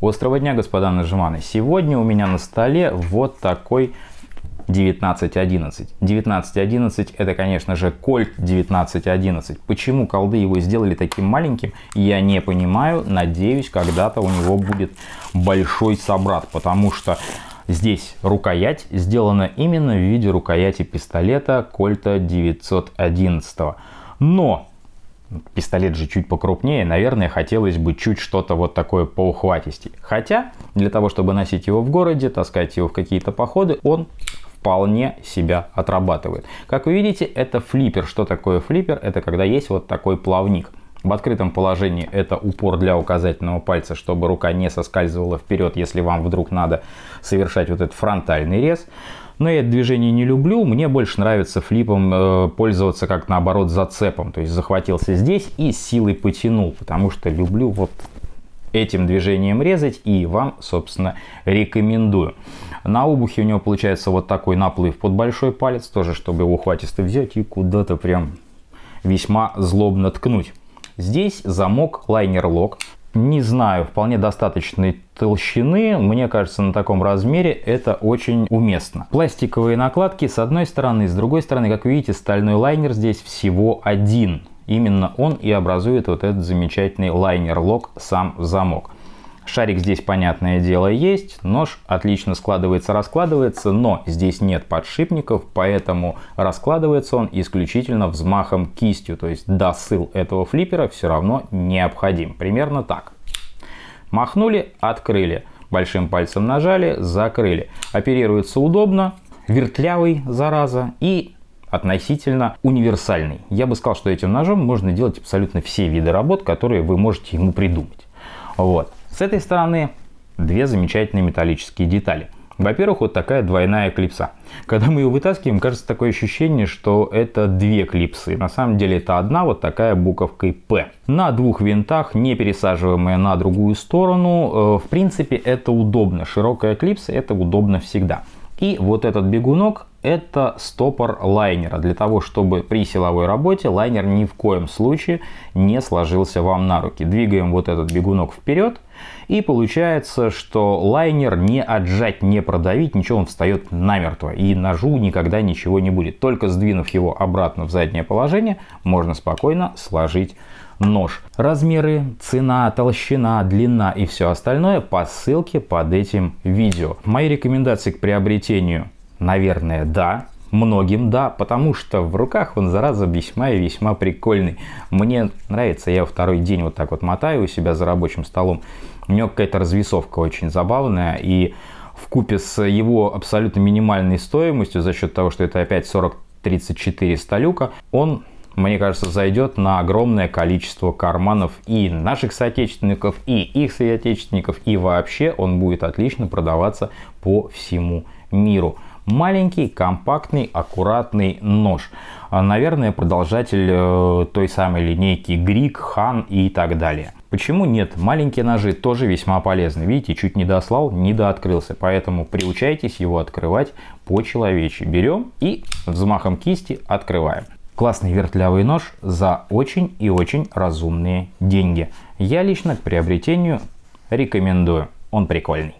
Острого дня, господа нажиманы. Сегодня у меня на столе вот такой 1911. 1911 это, конечно же, кольт 1911. Почему колды его сделали таким маленьким, я не понимаю. Надеюсь, когда-то у него будет большой собрат, потому что Здесь рукоять сделана именно в виде рукояти пистолета Кольта 911. Но пистолет же чуть покрупнее, наверное, хотелось бы чуть что-то вот такое поухватистей. Хотя, для того, чтобы носить его в городе, таскать его в какие-то походы, он вполне себя отрабатывает. Как вы видите, это флиппер. Что такое флиппер? Это когда есть вот такой плавник. В открытом положении это упор для указательного пальца, чтобы рука не соскальзывала вперед, если вам вдруг надо совершать вот этот фронтальный рез. Но я это движение не люблю, мне больше нравится флипом э, пользоваться как наоборот зацепом. То есть захватился здесь и силой потянул, потому что люблю вот этим движением резать и вам, собственно, рекомендую. На обухе у него получается вот такой наплыв под большой палец, тоже чтобы его хватисто взять и куда-то прям весьма злобно ткнуть. Здесь замок лайнер-лок не знаю, вполне достаточной толщины. Мне кажется, на таком размере это очень уместно. Пластиковые накладки с одной стороны, с другой стороны, как видите, стальной лайнер здесь всего один. Именно он и образует вот этот замечательный лайнер-лок, сам замок. Шарик здесь, понятное дело, есть. Нож отлично складывается, раскладывается, но здесь нет подшипников, поэтому раскладывается он исключительно взмахом кистью. То есть досыл этого флиппера все равно необходим. Примерно так. Махнули, открыли. Большим пальцем нажали, закрыли. Оперируется удобно, вертлявый, зараза, и относительно универсальный. Я бы сказал, что этим ножом можно делать абсолютно все виды работ, которые вы можете ему придумать. Вот. С этой стороны две замечательные металлические детали. Во-первых, вот такая двойная клипса. Когда мы ее вытаскиваем, кажется такое ощущение, что это две клипсы. На самом деле это одна вот такая буковкой P. На двух винтах, не пересаживаемая на другую сторону. Э, в принципе, это удобно. Широкая клипса это удобно всегда. И вот этот бегунок это стопор лайнера, для того, чтобы при силовой работе лайнер ни в коем случае не сложился вам на руки. Двигаем вот этот бегунок вперед, и получается, что лайнер не отжать, не продавить, ничего, он встает намертво, и ножу никогда ничего не будет. Только сдвинув его обратно в заднее положение, можно спокойно сложить нож. Размеры, цена, толщина, длина и все остальное по ссылке под этим видео. Мои рекомендации к приобретению Наверное, да. Многим да, потому что в руках он, зараза, весьма и весьма прикольный. Мне нравится, я второй день вот так вот мотаю у себя за рабочим столом. У него какая-то развесовка очень забавная, и в купе с его абсолютно минимальной стоимостью, за счет того, что это опять 40-34 столюка, он мне кажется, зайдет на огромное количество карманов и наших соотечественников, и их соотечественников, и вообще он будет отлично продаваться по всему миру. Маленький, компактный, аккуратный нож. А, наверное, продолжатель э, той самой линейки Грик, Хан и так далее. Почему нет? Маленькие ножи тоже весьма полезны. Видите, чуть не дослал, не дооткрылся. Поэтому приучайтесь его открывать по-человечи. Берем и взмахом кисти открываем. Классный вертлявый нож за очень и очень разумные деньги. Я лично к приобретению рекомендую. Он прикольный.